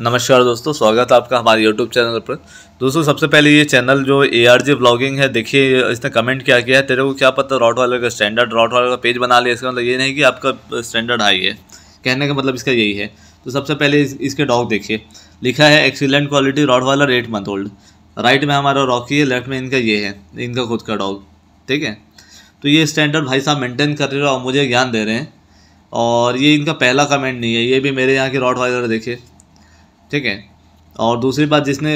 नमस्कार दोस्तों स्वागत है आपका हमारे YouTube चैनल पर दोस्तों सबसे पहले ये चैनल जो ए आर जी ब्लॉगिंग है देखिए इसने कमेंट क्या किया है तेरे को क्या पता रॉट वाले का स्टैंडर्ड रॉट वाले का पेज बना लिया इसका मतलब ये नहीं कि आपका स्टैंडर्ड हाई है कहने का मतलब इसका यही है तो सबसे पहले इस, इसके डॉग देखिए लिखा है एक्सीलेंट क्वालिटी रॉट वाला एट मंथ ओल्ड राइट में हमारा रॉकी है लेफ्ट में इनका ये है इनका खुद का डॉग ठीक है तो ये स्टैंडर्ड भाई साहब मेंटेन कर रहे हो और मुझे ज्ञान दे रहे हैं और ये इनका पहला कमेंट नहीं है ये भी मेरे यहाँ के रॉट वाले देखिए ठीक है और दूसरी बात जिसने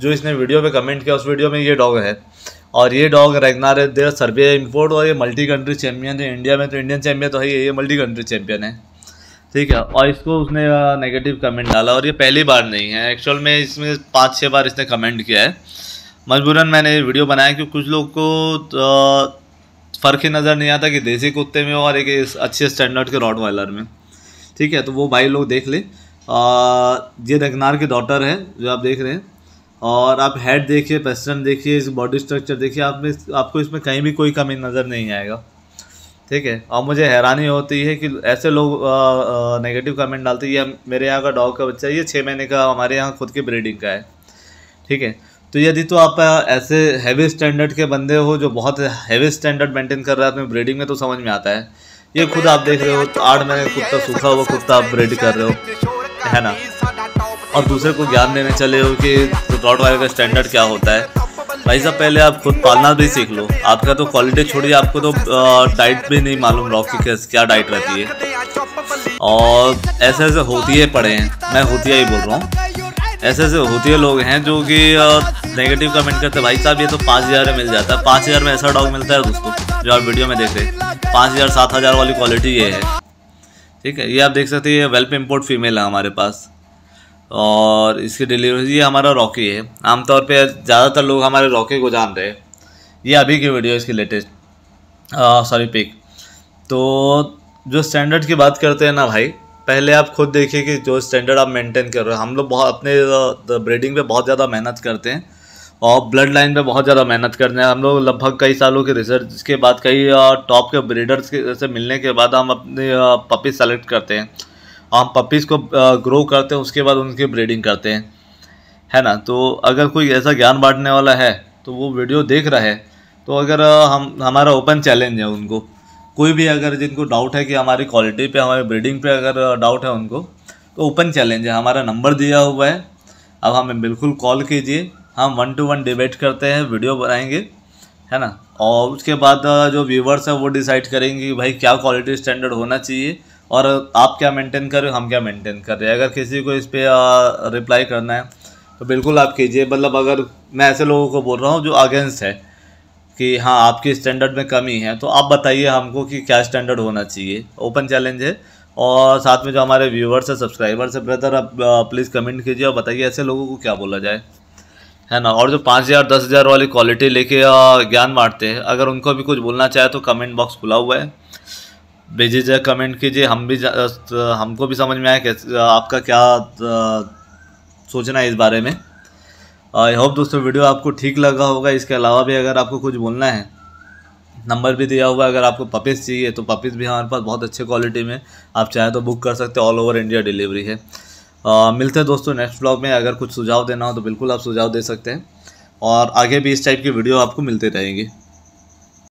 जो इसने वीडियो पे कमेंट किया उस वीडियो में ये डॉग है और ये डॉग है देर सर्बिया इम्पोर्ट और ये मल्टी कंट्री चैम्पियन है इंडिया में तो इंडियन चैम्पियन तो है ये मल्टी कंट्री चैम्पियन है ठीक है और इसको उसने नेगेटिव कमेंट डाला और ये पहली बार नहीं है एक्चुअल में इसमें पाँच छः बार इसने कमेंट किया है मजबूरन मैंने ये वीडियो बनाया क्योंकि कुछ लोग को तो फ़र्क ही नज़र नहीं आता कि देसी कुत्ते में और एक अच्छे स्टैंडर्ड के रॉड वालर में ठीक है तो वो भाई लोग देख ले ये रगनार के डॉटर है जो आप देख रहे हैं और आप हेड देखिए पेस्टर्न देखिए इस बॉडी स्ट्रक्चर देखिए आप में आपको इसमें कहीं भी कोई कमी नज़र नहीं आएगा ठीक है और मुझे हैरानी होती है कि ऐसे लोग नेगेटिव कमेंट डालते हैं मेरे यहाँ का डॉग का बच्चा ये छः महीने का हमारे यहाँ खुद के ब्रीडिंग का है ठीक है तो यदि तो आप ऐसे हैवी स्टैंडर्ड के बंदे हो जो बहुत हैवी स्टैंडर्ड मेंटेन कर रहा है अपने ब्रीडिंग में तो समझ में आता है ये खुद आप देख रहे हो तो आठ महीने कुत्ता सूखा हुआ कुत्ता आप ब्रीड कर रहे हो है ना और दूसरे को ज्ञान देने चले हो कि रॉड वायर का स्टैंडर्ड क्या होता है भाई साहब पहले आप खुद पालना भी सीख लो आपका तो क्वालिटी छोड़िए आपको तो डाइट भी नहीं मालूम रॉक की क्या डाइट रहती है और ऐसे ऐसे होती है पड़े हैं मैं होती है ही बोल रहा हूँ ऐसे ऐसे होती है लोग हैं जो कि नेगेटिव कमेंट करते भाई साहब ये तो पाँच हज़ार में मिल जाता है पाँच हज़ार में ऐसा डॉग मिलता है दोस्तों जो आप वीडियो में देख रहे हैं पाँच हज़ार सात हज़ार वाली क्वालिटी ये है ठीक है ये आप देख सकते हैं ये वेल्प इम्पोर्ट फीमेल है हमारे पास और इसकी डिलीवरी ये हमारा रॉकी है आमतौर पे ज़्यादातर लोग हमारे रॉकी को जान रहे हैं ये अभी की वीडियो इसकी लेटेस्ट सॉरी पिक तो जो स्टैंडर्ड की बात करते हैं ना भाई पहले आप खुद देखिए कि जो स्टैंडर्ड आप मेंटेन कर रहे हो हम लोग बहुत अपने ब्रीडिंग पे बहुत ज़्यादा मेहनत करते हैं और ब्लड लाइन में बहुत ज़्यादा मेहनत करने हैं हम लोग लगभग कई सालों के रिसर्च के बाद कई टॉप के ब्रीडर्स से मिलने के बाद हम अपने पपी सेलेक्ट करते हैं हम पपीज़ को ग्रो करते हैं उसके बाद उनकी ब्रीडिंग करते हैं है ना तो अगर कोई ऐसा ज्ञान बांटने वाला है तो वो वीडियो देख रहा है तो अगर हम हमारा ओपन चैलेंज है उनको कोई भी अगर जिनको डाउट है कि हमारी क्वालिटी पे हमारी ब्रीडिंग पे अगर डाउट है उनको तो ओपन चैलेंज है हमारा नंबर दिया हुआ है अब हमें बिल्कुल कॉल कीजिए हम वन टू वन डिबेट करते हैं वीडियो बनाएंगे है ना और उसके बाद जो व्यूवर्स हैं वो डिसाइड करेंगे कि भाई क्या क्वालिटी स्टैंडर्ड होना चाहिए और आप क्या मेंटेन कर रहे हो हम क्या मेंटेन कर रहे हैं अगर किसी को इस पर रिप्लाई करना है तो बिल्कुल आप कीजिए मतलब अगर मैं ऐसे लोगों को बोल रहा हूँ जो अगेंस्ट है कि हाँ आपके स्टैंडर्ड में कमी है तो आप बताइए हमको कि क्या स्टैंडर्ड होना चाहिए ओपन चैलेंज है और साथ में जो हमारे व्यूवर्स है सब्सक्राइबर्स है ब्रदर आप प्लीज़ कमेंट कीजिए और बताइए ऐसे लोगों को क्या बोला जाए है ना और जो पाँच हज़ार दस हज़ार वाली क्वालिटी लेके ज्ञान बांटते हैं अगर उनको भी कुछ बोलना चाहे तो कमेंट बॉक्स खुला हुआ है भेजिए कमेंट कीजिए हम भी हमको भी समझ में आया कैसे आपका क्या सोचना है इस बारे में आई होप दोस्तों वीडियो आपको ठीक लगा होगा इसके अलावा भी अगर आपको कुछ बोलना है नंबर भी दिया हुआ है अगर आपको पपीज़ चाहिए तो पपीज़ भी हमारे पास बहुत अच्छे क्वालिटी में आप चाहें तो बुक कर सकते हैं ऑल ओवर इंडिया डिलीवरी है आ, मिलते हैं दोस्तों नेक्स्ट ब्लॉग में अगर कुछ सुझाव देना हो तो बिल्कुल आप सुझाव दे सकते हैं और आगे भी इस टाइप की वीडियो आपको मिलते रहेंगी